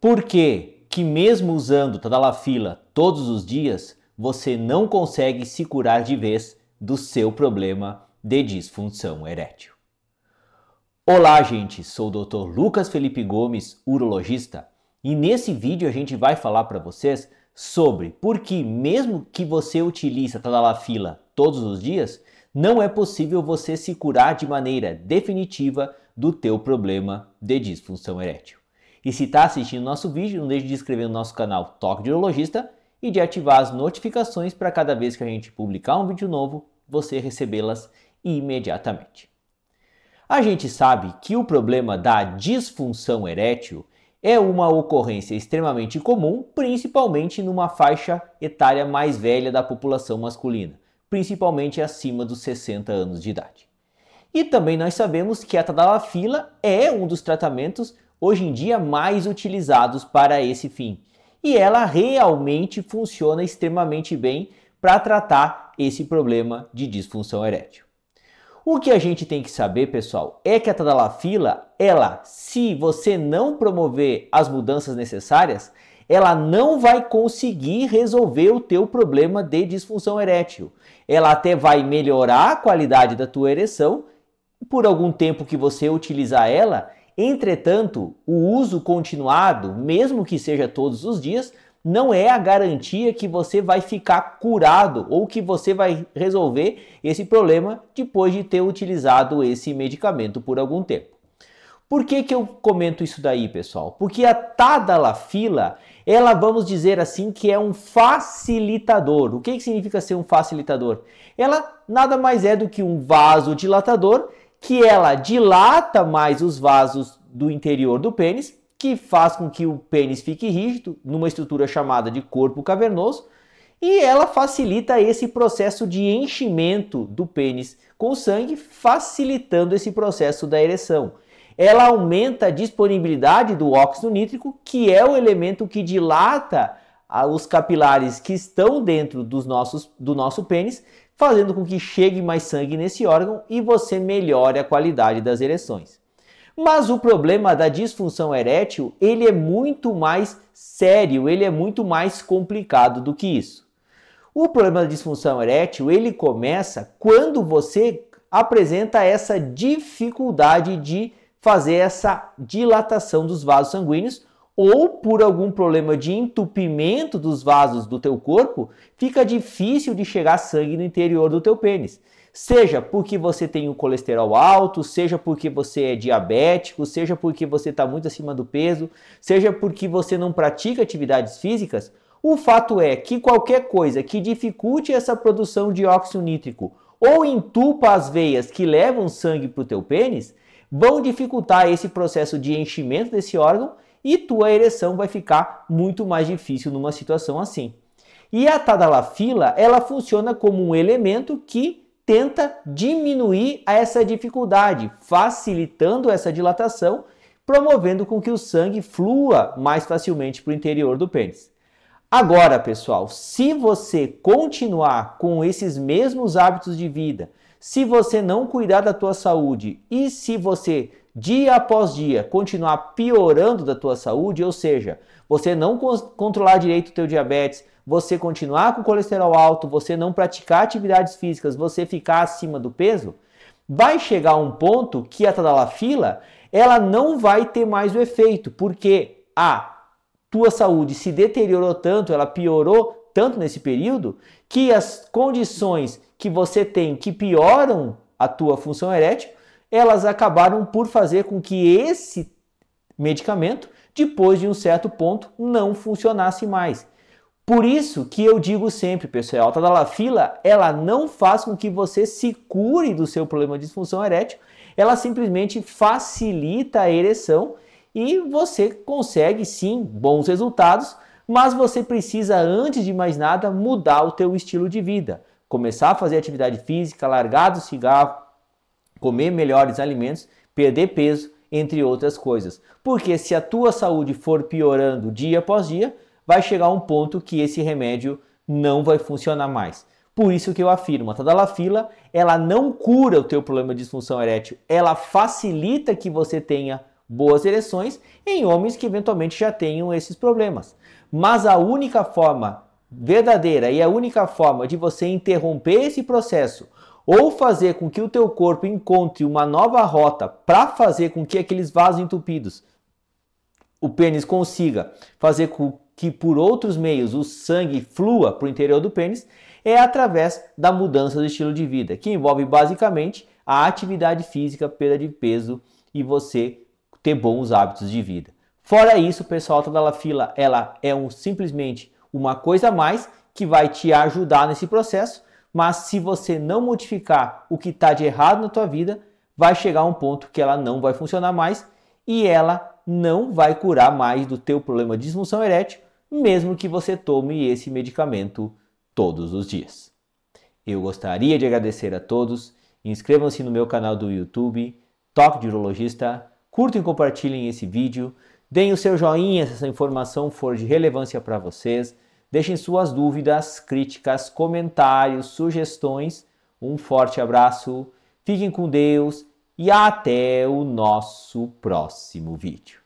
Por que mesmo usando Tadalafila todos os dias, você não consegue se curar de vez do seu problema de disfunção erétil. Olá, gente, sou o Dr. Lucas Felipe Gomes, urologista, e nesse vídeo a gente vai falar para vocês sobre por que mesmo que você utilize Tadalafila todos os dias, não é possível você se curar de maneira definitiva do teu problema de disfunção erétil. E se está assistindo nosso vídeo, não deixe de inscrever no nosso canal Toque de Urologista e de ativar as notificações para cada vez que a gente publicar um vídeo novo, você recebê-las imediatamente. A gente sabe que o problema da disfunção erétil é uma ocorrência extremamente comum, principalmente numa faixa etária mais velha da população masculina, principalmente acima dos 60 anos de idade. E também nós sabemos que a tadalafila é um dos tratamentos hoje em dia mais utilizados para esse fim. E ela realmente funciona extremamente bem para tratar esse problema de disfunção erétil. O que a gente tem que saber, pessoal, é que a tadalafila, ela, se você não promover as mudanças necessárias, ela não vai conseguir resolver o teu problema de disfunção erétil. Ela até vai melhorar a qualidade da tua ereção por algum tempo que você utilizar ela, Entretanto, o uso continuado, mesmo que seja todos os dias, não é a garantia que você vai ficar curado ou que você vai resolver esse problema depois de ter utilizado esse medicamento por algum tempo. Por que, que eu comento isso daí, pessoal? Porque a tadalafila, ela vamos dizer assim que é um facilitador. O que, que significa ser um facilitador? Ela nada mais é do que um vasodilatador que ela dilata mais os vasos do interior do pênis, que faz com que o pênis fique rígido, numa estrutura chamada de corpo cavernoso, e ela facilita esse processo de enchimento do pênis com sangue, facilitando esse processo da ereção. Ela aumenta a disponibilidade do óxido nítrico, que é o elemento que dilata os capilares que estão dentro dos nossos, do nosso pênis, fazendo com que chegue mais sangue nesse órgão e você melhore a qualidade das ereções. Mas o problema da disfunção erétil, ele é muito mais sério, ele é muito mais complicado do que isso. O problema da disfunção erétil, ele começa quando você apresenta essa dificuldade de fazer essa dilatação dos vasos sanguíneos ou por algum problema de entupimento dos vasos do teu corpo, fica difícil de chegar sangue no interior do teu pênis. Seja porque você tem um colesterol alto, seja porque você é diabético, seja porque você está muito acima do peso, seja porque você não pratica atividades físicas, o fato é que qualquer coisa que dificulte essa produção de óxido nítrico ou entupa as veias que levam sangue para o teu pênis, vão dificultar esse processo de enchimento desse órgão e tua ereção vai ficar muito mais difícil numa situação assim. E a tadalafila, ela funciona como um elemento que tenta diminuir essa dificuldade, facilitando essa dilatação, promovendo com que o sangue flua mais facilmente para o interior do pênis. Agora, pessoal, se você continuar com esses mesmos hábitos de vida, se você não cuidar da tua saúde e se você dia após dia, continuar piorando da tua saúde, ou seja, você não controlar direito o teu diabetes, você continuar com colesterol alto, você não praticar atividades físicas, você ficar acima do peso, vai chegar um ponto que a tadalafila, ela não vai ter mais o efeito, porque a tua saúde se deteriorou tanto, ela piorou tanto nesse período, que as condições que você tem que pioram a tua função erétil elas acabaram por fazer com que esse medicamento, depois de um certo ponto, não funcionasse mais. Por isso que eu digo sempre, pessoal, a tadalafila, ela não faz com que você se cure do seu problema de disfunção erétil, ela simplesmente facilita a ereção e você consegue sim bons resultados, mas você precisa antes de mais nada mudar o teu estilo de vida, começar a fazer atividade física, largar do cigarro, comer melhores alimentos, perder peso, entre outras coisas. Porque se a tua saúde for piorando dia após dia, vai chegar um ponto que esse remédio não vai funcionar mais. Por isso que eu afirmo, a tadalafila, ela não cura o teu problema de disfunção erétil, ela facilita que você tenha boas ereções em homens que eventualmente já tenham esses problemas. Mas a única forma verdadeira e a única forma de você interromper esse processo ou fazer com que o teu corpo encontre uma nova rota para fazer com que aqueles vasos entupidos, o pênis consiga fazer com que por outros meios o sangue flua para o interior do pênis, é através da mudança do estilo de vida, que envolve basicamente a atividade física, perda de peso e você ter bons hábitos de vida. Fora isso, pessoal, toda tá a fila ela é um simplesmente uma coisa a mais que vai te ajudar nesse processo mas se você não modificar o que está de errado na tua vida, vai chegar um ponto que ela não vai funcionar mais e ela não vai curar mais do teu problema de disfunção erétil, mesmo que você tome esse medicamento todos os dias. Eu gostaria de agradecer a todos. Inscrevam-se no meu canal do YouTube, Toque de Urologista. Curtem e compartilhem esse vídeo. Deem o seu joinha se essa informação for de relevância para vocês. Deixem suas dúvidas, críticas, comentários, sugestões. Um forte abraço, fiquem com Deus e até o nosso próximo vídeo.